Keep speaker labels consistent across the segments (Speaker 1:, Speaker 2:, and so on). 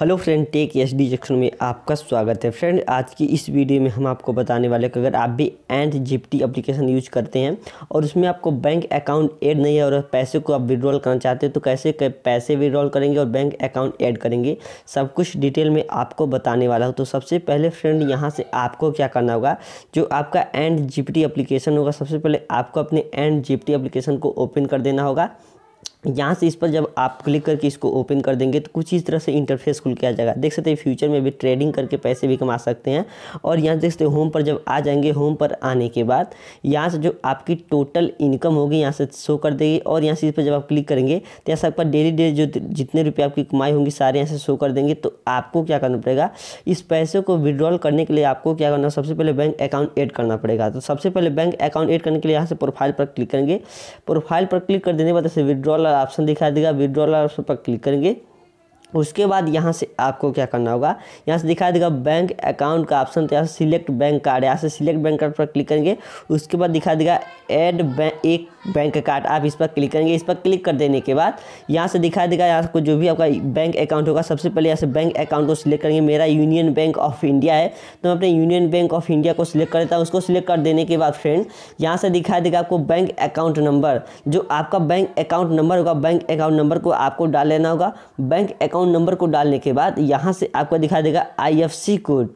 Speaker 1: hello friend tech S D junction में आपका स्वागत है फ्रेंड आज की इस वीडियो में हम आपको बताने वाले कि अगर आप भी एंड जिप्टी एप्लीकेशन यूज करते हैं और उसमें आपको बैंक अकाउंट ऐड नहीं है और पैसे को आप विड्रॉल करना चाहते हैं तो कैसे पैसे विड्रॉल करेंगे और बैंक अकाउंट ऐड करेंगे सब कुछ डिटेल में आपको बताने वाला हूँ तो सबसे पहले फ्रेंड यहाँ से आपको क्या करना होगा जो आपका एंड जिप्टी एप्लीकेशन होगा सबसे पहले आपको अपने एंड जिप्टी एप्लीकेशन को ओपन कर देना होगा यहाँ से इस पर जब आप क्लिक करके इसको ओपन कर देंगे तो कुछ इस तरह से इंटरफेस खुल के आ जाएगा देख सकते हैं फ्यूचर में भी ट्रेडिंग करके पैसे भी कमा सकते हैं और यहाँ देख सकते हैं होम पर जब आ जाएंगे होम पर आने के बाद यहाँ से जो आपकी टोटल इनकम होगी यहाँ से शो कर देगी और यहाँ से इस पर जब आप क्लिक करेंगे तो यहाँ से आपका डेली डेली जो जितने रुपये आपकी कमाई होंगी सारे यहाँ से शो कर देंगे तो आपको क्या करना पड़ेगा इस पैसे को विड्रॉल करने के लिए आपको क्या करना सबसे पहले बैंक अकाउंट ऐड करना पड़ेगा तो सबसे पहले बैंक अकाउंट ऐड करने के लिए यहाँ से प्रोफाइल पर क्लिक करेंगे प्रोफाइल पर क्लिक कर देने के बाद ऐसे विड्रॉल वाला ऑप्शन दिखाई देगा विड्रॉल वाला ऑप्शन पर क्लिक करेंगे उसके बाद यहाँ से आपको क्या करना होगा यहाँ से दिखाई देगा बैंक अकाउंट का ऑप्शन तो यहाँ से सिलेक्ट बैंक कार्ड यहाँ से सिलेक्ट बैंक कार्ड पर क्लिक करेंगे उसके बाद दिखाई देगा ऐड बैंक एक बैंक कार्ड आप इस पर क्लिक करेंगे इस पर क्लिक कर देने के बाद यहाँ से दिखाई देगा यहाँ को जो भी आपका बैंक अकाउंट होगा सबसे पहले यहाँ से बैंक अकाउंट को सिलेक्ट करेंगे मेरा यूनियन बैंक ऑफ इंडिया है तो मैं अपने यूनियन बैंक ऑफ इंडिया को सिलेक्ट कर देता हूँ उसको सिलेक्ट कर देने के बाद फ्रेंड यहाँ से दिखाई देगा आपको बैंक अकाउंट नंबर जो आपका बैंक अकाउंट नंबर होगा बैंक अकाउंट नंबर को आपको डाल लेना होगा बैंक अकाउंट अकाउंट नंबर को डालने के बाद यहाँ से आपको दिखा देगा आई कोड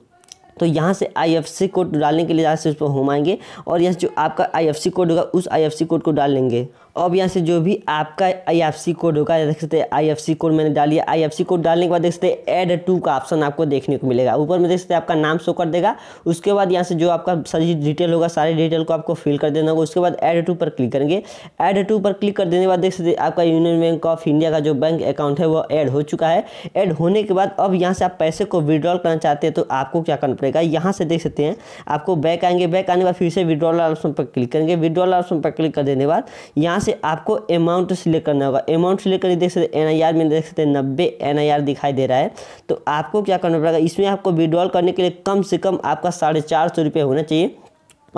Speaker 1: तो यहाँ से आईएफसी कोड डालने के लिए यहाँ से उस पर होम आएंगे और यहाँ जो आपका आईएफसी कोड होगा उस आईएफसी कोड को डाल लेंगे अब यहाँ से जो भी आपका आईएफसी कोड होगा देख सकते हैं आईएफसी कोड मैंने डाल लिया आईएफसी कोड डालने के बाद देख सकते हैं ऐड टू का ऑप्शन आपको देखने को मिलेगा ऊपर में देख सकते हैं आपका नाम शो कर देगा उसके बाद यहाँ से जो आपका सारी डिटेल होगा सारी डिटेल को आपको फिल कर देना होगा उसके बाद ऐड टू पर क्लिक करेंगे ऐड टू पर क्लिक कर देने के बाद देख सकते आपका यूनियन बैंक ऑफ इंडिया का जो बैंक अकाउंट है वो ऐड हो चुका है ऐड होने के बाद अब यहाँ से आप पैसे को विड्रॉल करना चाहते हैं तो आपको क्या करना पड़ेगा यहाँ से देख सकते हैं आपको बैक आएंगे बैक आने के बाद फिर से विड्रॉल ऑप्शन पर क्लिक करेंगे विड्रॉल ऑप्शन पर क्लिक कर देने के बाद यहाँ से आपको अमाउंट सिलेक्ट करना होगा अमाउंट सिलेक्ट करके देख सकते हैं एन में देख सकते हैं नब्बे एन दिखाई दे रहा है तो आपको क्या करना पड़ेगा इसमें आपको विड्रॉल करने के लिए कम से कम आपका साढ़े चार सौ रुपये होना चाहिए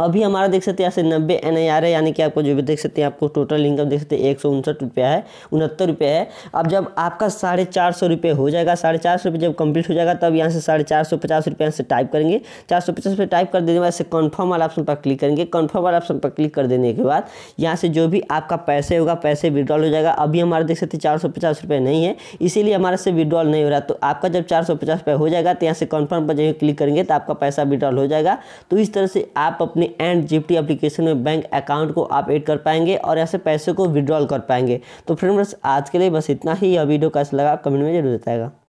Speaker 1: अभी हमारा देख सकते हैं यहाँ से नब्बे एन आई आर है यानी कि आपको जो भी देख सकते हैं आपको टोटल इनकम देख सकते हैं एक सौ उनसठ रुपया है उनहत्तर रुपये है अब जब आपका साढ़े चार सौ रुपये हो जाएगा साढ़े चार सौ रुपये जब कंप्लीट हो जाएगा तब यहाँ से साढ़े चार सौ पचास रुपये यहाँ से टाइप करेंगे चार सौ पचास रुपये टाइप कर देने के बाद से कन्फर्म वाला ऑप्शन पर क्लिक करेंगे कन्फर्म वाला ऑप्शन पर क्लिक कर देने के बाद यहाँ से जो भी आपका पैसे होगा पैसे विड्रॉल हो जाएगा अभी हमारा देख सकते चार सौ पचास रुपये नहीं है इसीलिए हमारे से विड्रॉल नहीं हो रहा तो आपका जब चार सौ पचास रुपये हो जाएगा तो यहाँ से कन्फर्म पर जो क्लिक करेंगे तो आपका पैसा विड्रॉल हो जाएगा तो इस तरह से आप अपने अपनी एंड जिप्टी एप्लीकेशन में बैंक अकाउंट को आप एड कर पाएंगे और ऐसे पैसे को विड्रॉल कर पाएंगे तो फ्रेंड्स आज के लिए बस इतना ही यह वीडियो कैसा लगा कमेंट में जरूर बताएगा